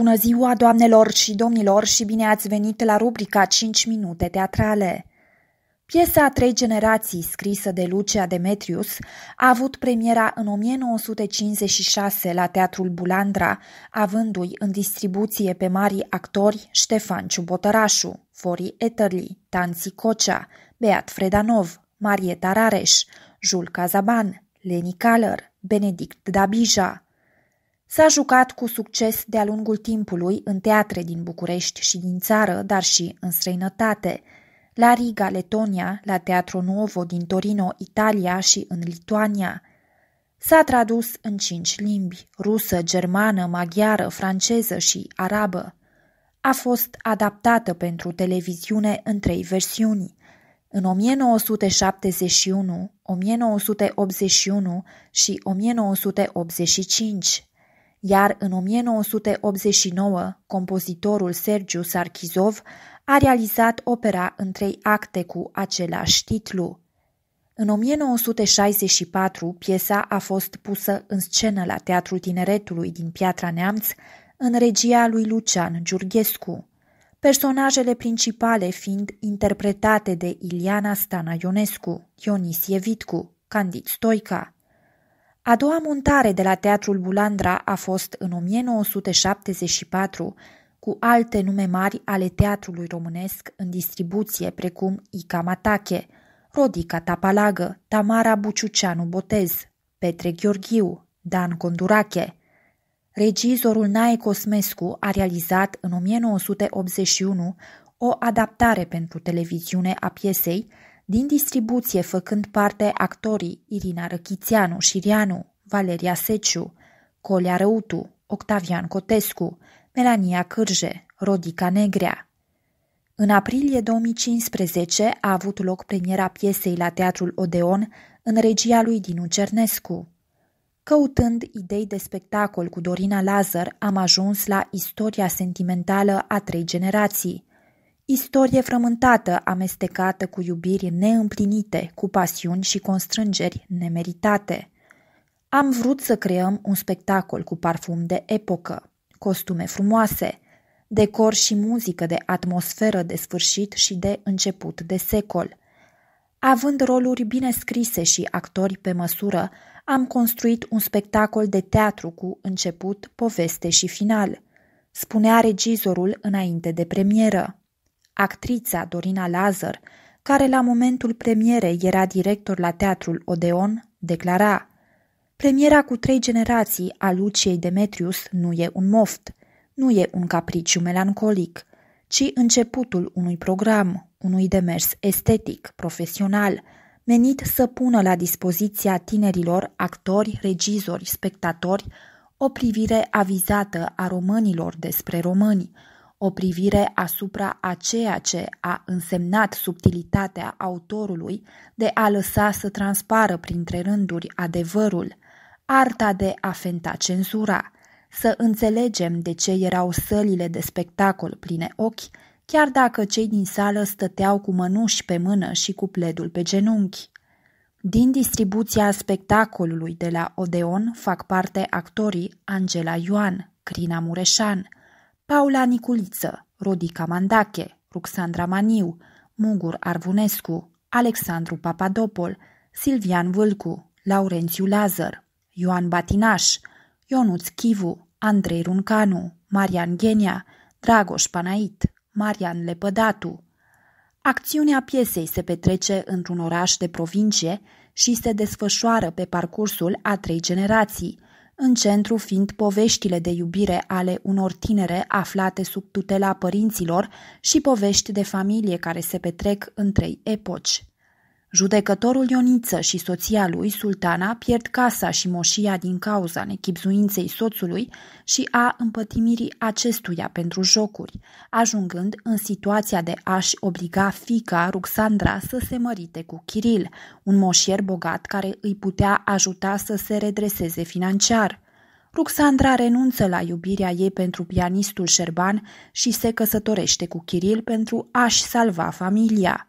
Bună ziua, doamnelor și domnilor, și bine ați venit la rubrica 5 minute teatrale. Piesa a Trei generații, scrisă de Lucia Demetrius, a avut premiera în 1956 la Teatrul Bulandra, avându-i în distribuție pe mari actori Ștefan Ciubotărașu, Fori Eterli, Tanzi Cocea, Beat Fredanov, Marieta Rareș, Jul Cazaban, Leni Caller, Benedict Dabija, S-a jucat cu succes de-a lungul timpului în teatre din București și din țară, dar și în străinătate. La Riga, Letonia, la Teatro Nuovo din Torino, Italia și în Lituania. S-a tradus în cinci limbi, rusă, germană, maghiară, franceză și arabă. A fost adaptată pentru televiziune în trei versiuni. În 1971, 1981 și 1985 iar în 1989 compozitorul Sergiu Sarchizov a realizat opera în trei acte cu același titlu. În 1964, piesa a fost pusă în scenă la Teatrul Tineretului din Piatra Neamț, în regia lui Lucian Giurghescu, personajele principale fiind interpretate de Iliana Stana Ionescu, Ionisie Vitcu, Candid Stoica, a doua montare de la Teatrul Bulandra a fost în 1974, cu alte nume mari ale teatrului românesc în distribuție, precum Ica Matache, Rodica Tapalagă, Tamara Buciuceanu Botez, Petre Gheorghiu, Dan Condurache. Regizorul Nae Cosmescu a realizat în 1981 o adaptare pentru televiziune a piesei din distribuție făcând parte actorii Irina și Șirianu, Valeria Seciu, Colea Răutu, Octavian Cotescu, Melania Cârje, Rodica Negrea. În aprilie 2015 a avut loc premiera piesei la Teatrul Odeon în regia lui Dinu Cernescu. Căutând idei de spectacol cu Dorina Lazar, am ajuns la istoria sentimentală a trei generații – Istorie frământată, amestecată cu iubiri neîmplinite, cu pasiuni și constrângeri nemeritate. Am vrut să creăm un spectacol cu parfum de epocă, costume frumoase, decor și muzică de atmosferă de sfârșit și de început de secol. Având roluri bine scrise și actori pe măsură, am construit un spectacol de teatru cu început, poveste și final, spunea regizorul înainte de premieră. Actrița Dorina Lazar, care la momentul premierei era director la Teatrul Odeon, declara Premiera cu trei generații a Luciei Demetrius nu e un moft, nu e un capriciu melancolic, ci începutul unui program, unui demers estetic, profesional, menit să pună la dispoziția tinerilor actori, regizori, spectatori o privire avizată a românilor despre români, o privire asupra a ceea ce a însemnat subtilitatea autorului de a lăsa să transpară printre rânduri adevărul, arta de a fenta cenzura, să înțelegem de ce erau sălile de spectacol pline ochi, chiar dacă cei din sală stăteau cu mănuși pe mână și cu pledul pe genunchi. Din distribuția spectacolului de la Odeon fac parte actorii Angela Ioan, Crina Mureșan – Paula Niculiță, Rodica Mandache, Ruxandra Maniu, Mugur Arvunescu, Alexandru Papadopol, Silvian Vâlcu, Laurențiu Lazar, Ioan Batinaș, Ionuț Chivu, Andrei Runcanu, Marian Genia, Dragoș Panait, Marian Lepădatu. Acțiunea piesei se petrece într-un oraș de provincie și se desfășoară pe parcursul a trei generații – în centru fiind poveștile de iubire ale unor tinere aflate sub tutela părinților și povești de familie care se petrec în trei epoci. Judecătorul Ioniță și soția lui, sultana, pierd casa și moșia din cauza nechipzuinței soțului și a împătimirii acestuia pentru jocuri, ajungând în situația de a-și obliga fica Ruxandra să se mărite cu Chiril, un moșier bogat care îi putea ajuta să se redreseze financiar. Ruxandra renunță la iubirea ei pentru pianistul șerban și se căsătorește cu Chiril pentru a-și salva familia –